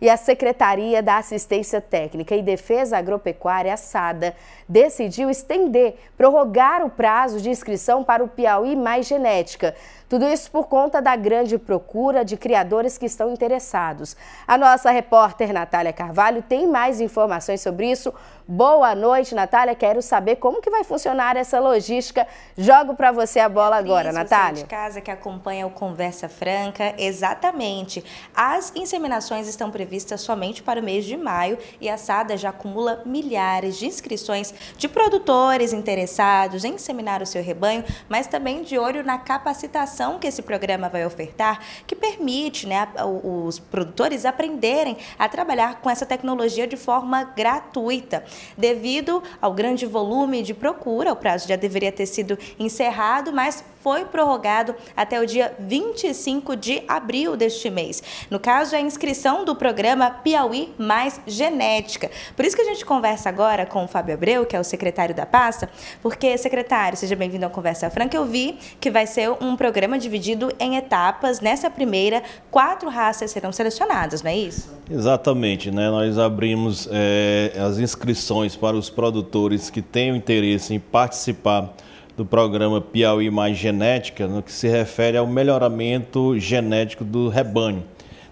E a Secretaria da Assistência Técnica e Defesa Agropecuária, SADA, decidiu estender, prorrogar o prazo de inscrição para o Piauí Mais Genética. Tudo isso por conta da grande procura de criadores que estão interessados. A nossa repórter Natália Carvalho tem mais informações sobre isso. Boa noite, Natália. Quero saber como que vai funcionar essa logística. Jogo para você a bola agora, isso, Natália. de casa que acompanha o Conversa Franca, exatamente. As inseminações estão previstas prevista somente para o mês de maio e a SADA já acumula milhares de inscrições de produtores interessados em seminar o seu rebanho, mas também de olho na capacitação que esse programa vai ofertar, que permite né, os produtores aprenderem a trabalhar com essa tecnologia de forma gratuita. Devido ao grande volume de procura, o prazo já deveria ter sido encerrado, mas foi prorrogado até o dia 25 de abril deste mês. No caso, a inscrição do programa programa Piauí Mais Genética. Por isso que a gente conversa agora com o Fábio Abreu, que é o secretário da pasta, porque, secretário, seja bem-vindo à Conversa Franca. Eu vi que vai ser um programa dividido em etapas. Nessa primeira, quatro raças serão selecionadas, não é isso? Exatamente, né? Nós abrimos é, as inscrições para os produtores que têm interesse em participar do programa Piauí Mais Genética, no que se refere ao melhoramento genético do rebanho.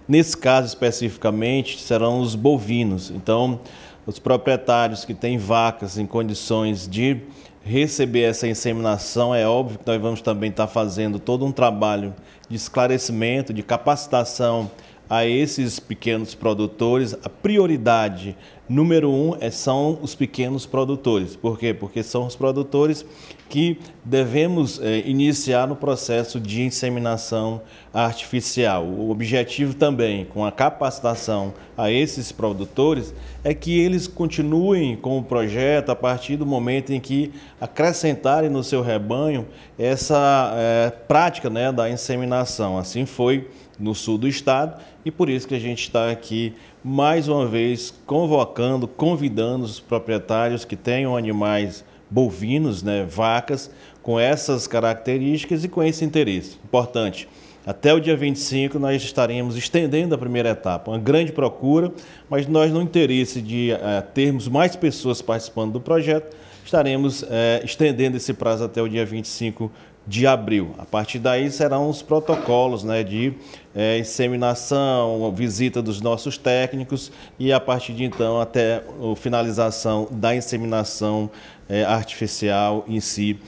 Nesse caso especificamente, serão os bovinos. Então, os proprietários que têm vacas em condições de receber essa inseminação, é óbvio que nós vamos também estar fazendo todo um trabalho de esclarecimento, de capacitação a esses pequenos produtores. A prioridade número um é, são os pequenos produtores. Por quê? Porque são os produtores que devemos é, iniciar no processo de inseminação artificial. O objetivo também, com a capacitação a esses produtores, é que eles continuem com o projeto a partir do momento em que acrescentarem no seu rebanho essa é, prática né, da inseminação. Assim foi no sul do estado e por isso que a gente está aqui mais uma vez convocando, convidando os proprietários que tenham animais bovinos, né, vacas, com essas características e com esse interesse. Importante. Até o dia 25 nós estaremos estendendo a primeira etapa, uma grande procura, mas nós no interesse de uh, termos mais pessoas participando do projeto, estaremos é, estendendo esse prazo até o dia 25 de abril. A partir daí serão os protocolos né, de é, inseminação, visita dos nossos técnicos e a partir de então até a finalização da inseminação é, artificial em si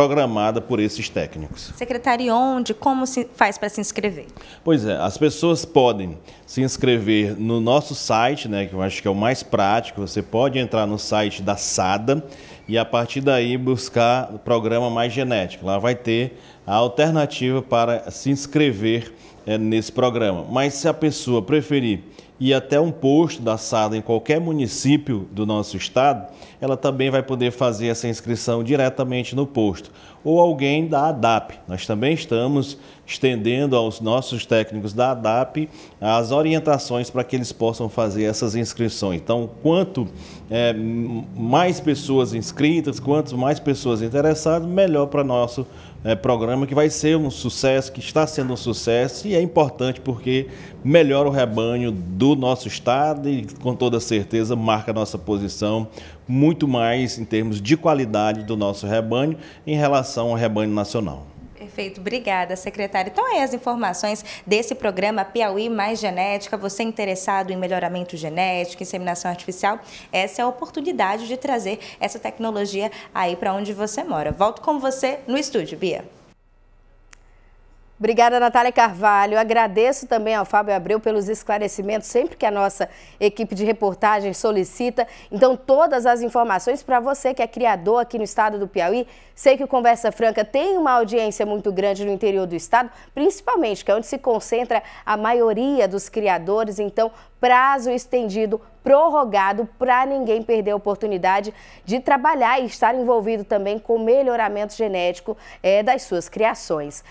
programada por esses técnicos. Secretário, onde, como se faz para se inscrever? Pois é, as pessoas podem se inscrever no nosso site, né, que eu acho que é o mais prático, você pode entrar no site da SADA e a partir daí buscar o programa Mais Genético. Lá vai ter a alternativa para se inscrever é, nesse programa. Mas se a pessoa preferir e até um posto da SADA em qualquer município do nosso estado, ela também vai poder fazer essa inscrição diretamente no posto. Ou alguém da ADAP. Nós também estamos estendendo aos nossos técnicos da ADAP as orientações para que eles possam fazer essas inscrições. Então, quanto é, mais pessoas inscritas, quanto mais pessoas interessadas, melhor para nosso é, programa, que vai ser um sucesso, que está sendo um sucesso e é importante porque melhora o rebanho do nosso estado e, com toda certeza, marca a nossa posição muito mais em termos de qualidade do nosso rebanho em relação ao rebanho nacional. Perfeito, obrigada, secretária. Então, aí é as informações desse programa Piauí Mais Genética. Você interessado em melhoramento genético, inseminação artificial, essa é a oportunidade de trazer essa tecnologia aí para onde você mora. Volto com você no estúdio, Bia. Obrigada, Natália Carvalho. Agradeço também ao Fábio Abreu pelos esclarecimentos, sempre que a nossa equipe de reportagem solicita. Então, todas as informações para você que é criador aqui no estado do Piauí. Sei que o Conversa Franca tem uma audiência muito grande no interior do estado, principalmente, que é onde se concentra a maioria dos criadores. Então, prazo estendido, prorrogado, para ninguém perder a oportunidade de trabalhar e estar envolvido também com o melhoramento genético é, das suas criações.